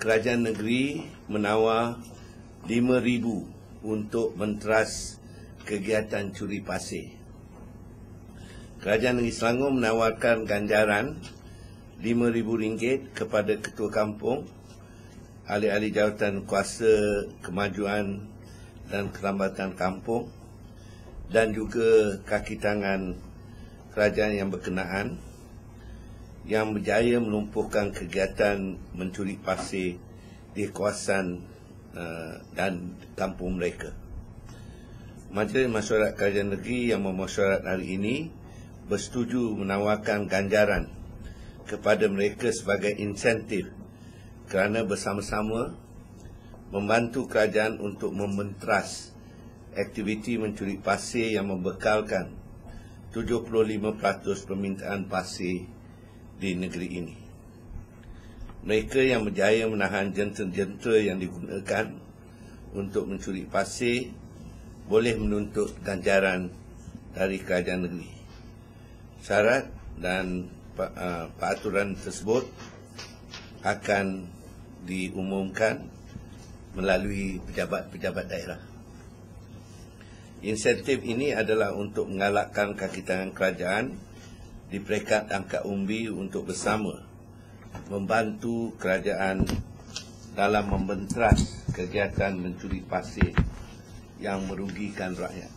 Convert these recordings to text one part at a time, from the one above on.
kerajaan negeri menawar 5000 untuk mentras kegiatan curi pasir. Kerajaan Negeri Selangor menawarkan ganjaran RM5,000 kepada ketua kampung, ahli-ahli jawatan kuasa kemajuan dan kelambatan kampung dan juga kaki tangan kerajaan yang berkenaan yang berjaya melumpuhkan kegiatan mencuri pasir di kawasan uh, dan kampung mereka. Majlis Masyarakat Kerajaan Negeri yang memasyarakat hari ini bersetuju menawarkan ganjaran kepada mereka sebagai insentif kerana bersama-sama membantu kerajaan untuk mementeras aktiviti mencuri pasir yang membekalkan 75% permintaan pasir di negeri ini. Mereka yang berjaya menahan jentera-jentera yang digunakan untuk mencuri pasir boleh menuntut ganjaran dari kerajaan negeri. Syarat dan peraturan tersebut akan diumumkan melalui pejabat-pejabat daerah. Insentif ini adalah untuk mengalakkan kaki tangan kerajaan di peringkat angkat umbi untuk bersama membantu kerajaan dalam membenteras kegiatan mencuri pasir yang merugikan rakyat.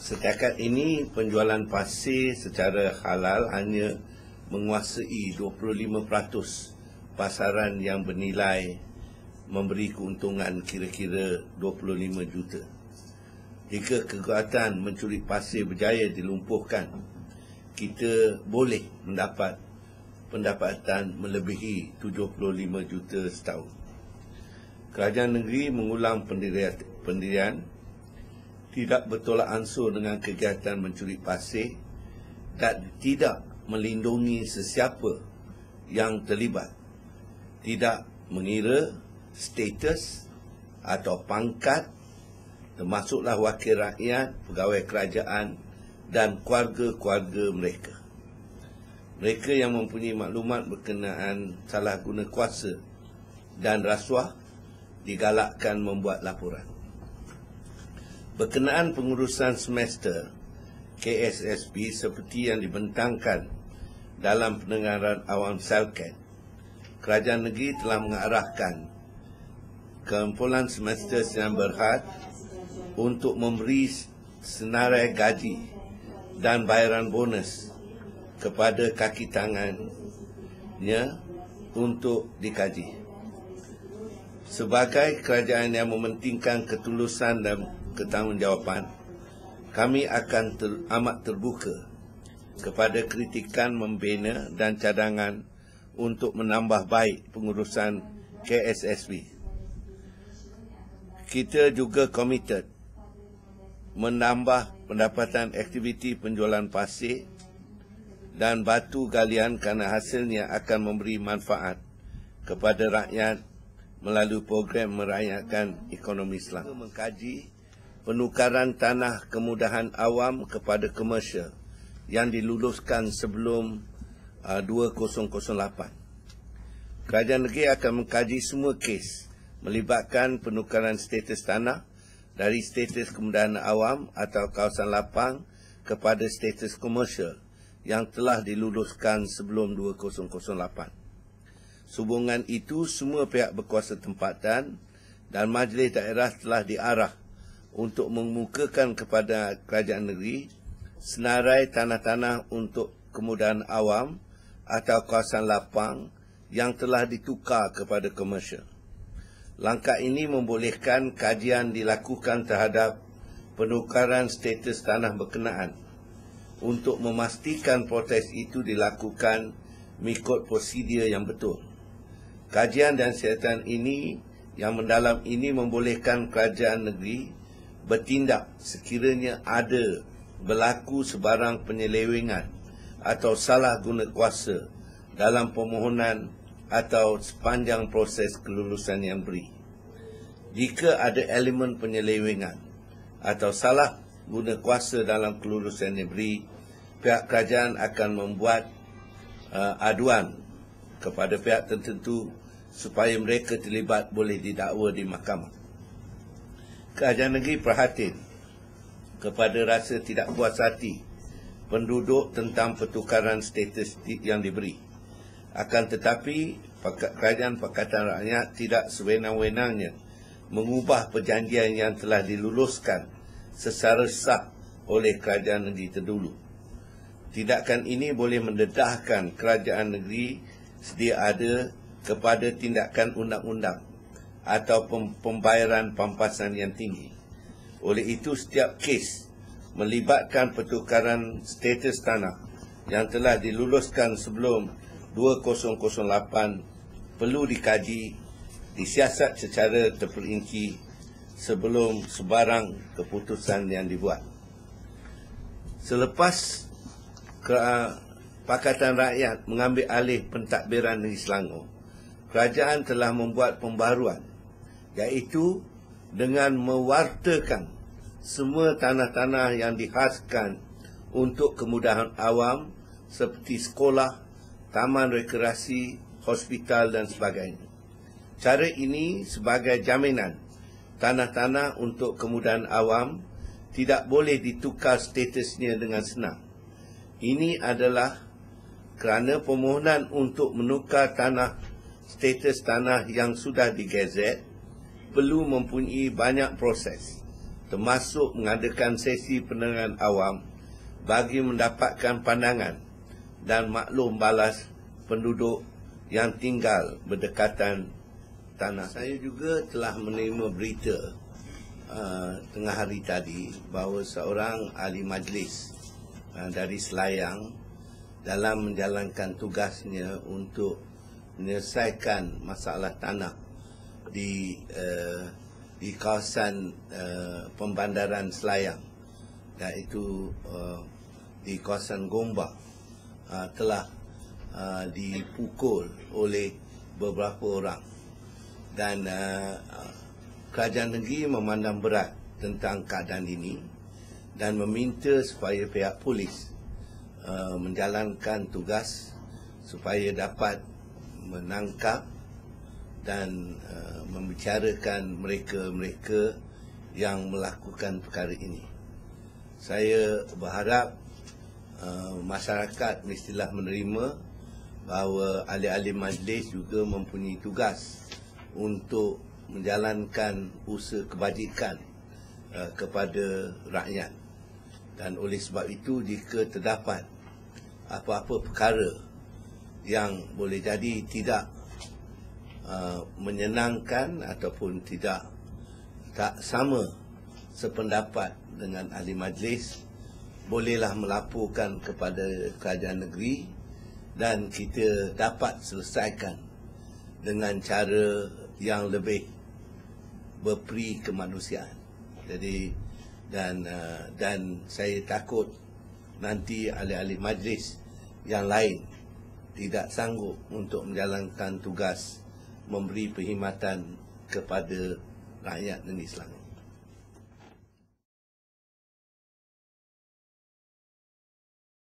Setakat ini, penjualan pasir secara halal hanya menguasai 25% pasaran yang bernilai memberi keuntungan kira-kira 25 juta jika kekuatan mencuri pasir berjaya dilumpuhkan, kita boleh mendapat pendapatan melebihi 75 juta setahun. Kerajaan negeri mengulang pendirian, pendirian tidak bertolak ansur dengan kegiatan mencuri pasir dan tidak melindungi sesiapa yang terlibat. Tidak mengira status atau pangkat termasuklah wakil rakyat, pegawai kerajaan dan keluarga-keluarga mereka. Mereka yang mempunyai maklumat berkenaan salah guna kuasa dan rasuah digalakkan membuat laporan. Berkenaan pengurusan semester KSSB seperti yang dibentangkan dalam pendengaran awam Selken, kerajaan negeri telah mengarahkan kumpulan semester yang berhad untuk memberi senarai gaji dan bayaran bonus kepada kaki tangannya untuk dikaji. Sebagai kerajaan yang mementingkan ketulusan dan ketanggungjawapan, kami akan ter, amat terbuka kepada kritikan membina dan cadangan untuk menambah baik pengurusan KSSB. Kita juga komited menambah pendapatan aktiviti penjualan pasir dan batu galian kerana hasilnya akan memberi manfaat kepada rakyat melalui program merayakan ekonomi Islam. Mengkaji penukaran tanah kemudahan awam kepada komersial yang diluluskan sebelum 2008. Uh, Kerajaan negeri akan mengkaji semua kes melibatkan penukaran status tanah dari status kemudahan awam atau kawasan lapang kepada status komersial yang telah diluluskan sebelum 2008. Subungan itu semua pihak berkuasa tempatan dan majlis daerah telah diarah untuk mengemukakan kepada kerajaan negeri senarai tanah-tanah untuk kemudahan awam atau kawasan lapang yang telah ditukar kepada komersial langkah ini membolehkan kajian dilakukan terhadap penukaran status tanah berkenaan untuk memastikan proses itu dilakukan mengikut prosedur yang betul. Kajian dan siasatan ini yang mendalam ini membolehkan kerajaan negeri bertindak sekiranya ada berlaku sebarang penyelewengan atau salah guna kuasa dalam permohonan atau sepanjang proses kelulusan yang beri. Jika ada elemen penyelewengan atau salah guna kuasa dalam kelulusan yang beri, pihak kerajaan akan membuat uh, aduan kepada pihak tertentu supaya mereka terlibat boleh didakwa di mahkamah. Kerajaan negeri perhatian kepada rasa tidak puas hati penduduk tentang pertukaran status yang diberi. Akan tetapi kerajaan Pakatan Rakyat tidak sewenang-wenangnya mengubah perjanjian yang telah diluluskan secara sah oleh kerajaan negeri terdulu. Tidakkan ini boleh mendedahkan kerajaan negeri sedia ada kepada tindakan undang-undang atau pembayaran pampasan yang tinggi. Oleh itu, setiap kes melibatkan pertukaran status tanah yang telah diluluskan sebelum 2008 perlu dikaji disiasat secara terperinci sebelum sebarang keputusan yang dibuat. Selepas ke, Pakatan Rakyat mengambil alih pentadbiran negeri Selangor, kerajaan telah membuat pembaruan iaitu dengan mewartakan semua tanah-tanah yang dihaskan untuk kemudahan awam seperti sekolah, taman rekreasi, hospital dan sebagainya. Cara ini sebagai jaminan tanah-tanah untuk kemudahan awam tidak boleh ditukar statusnya dengan senang. Ini adalah kerana permohonan untuk menukar tanah status tanah yang sudah digazet perlu mempunyai banyak proses termasuk mengadakan sesi penerangan awam bagi mendapatkan pandangan dan maklum balas penduduk yang tinggal berdekatan tanah. Saya juga telah menerima berita uh, tengah hari tadi bahawa seorang ahli majlis uh, dari Selayang dalam menjalankan tugasnya untuk menyelesaikan masalah tanah di uh, di kawasan uh, pembandaran Selayang iaitu uh, di kawasan Gombak uh, telah uh, dipukul oleh beberapa orang dan uh, kerajaan negeri memandang berat tentang keadaan ini dan meminta supaya pihak polis uh, menjalankan tugas supaya dapat menangkap dan uh, membicarakan mereka-mereka yang melakukan perkara ini. Saya berharap Uh, masyarakat mestilah menerima bahawa ahli-ahli majlis juga mempunyai tugas untuk menjalankan usaha kebajikan uh, kepada rakyat dan oleh sebab itu jika terdapat apa-apa perkara yang boleh jadi tidak uh, menyenangkan ataupun tidak tak sama sependapat dengan ahli majlis bolehlah melaporkan kepada kerajaan negeri dan kita dapat selesaikan dengan cara yang lebih berperi kemanusiaan. Jadi dan uh, dan saya takut nanti ahli-ahli majlis yang lain tidak sanggup untuk menjalankan tugas memberi perkhidmatan kepada rakyat negeri Selangor.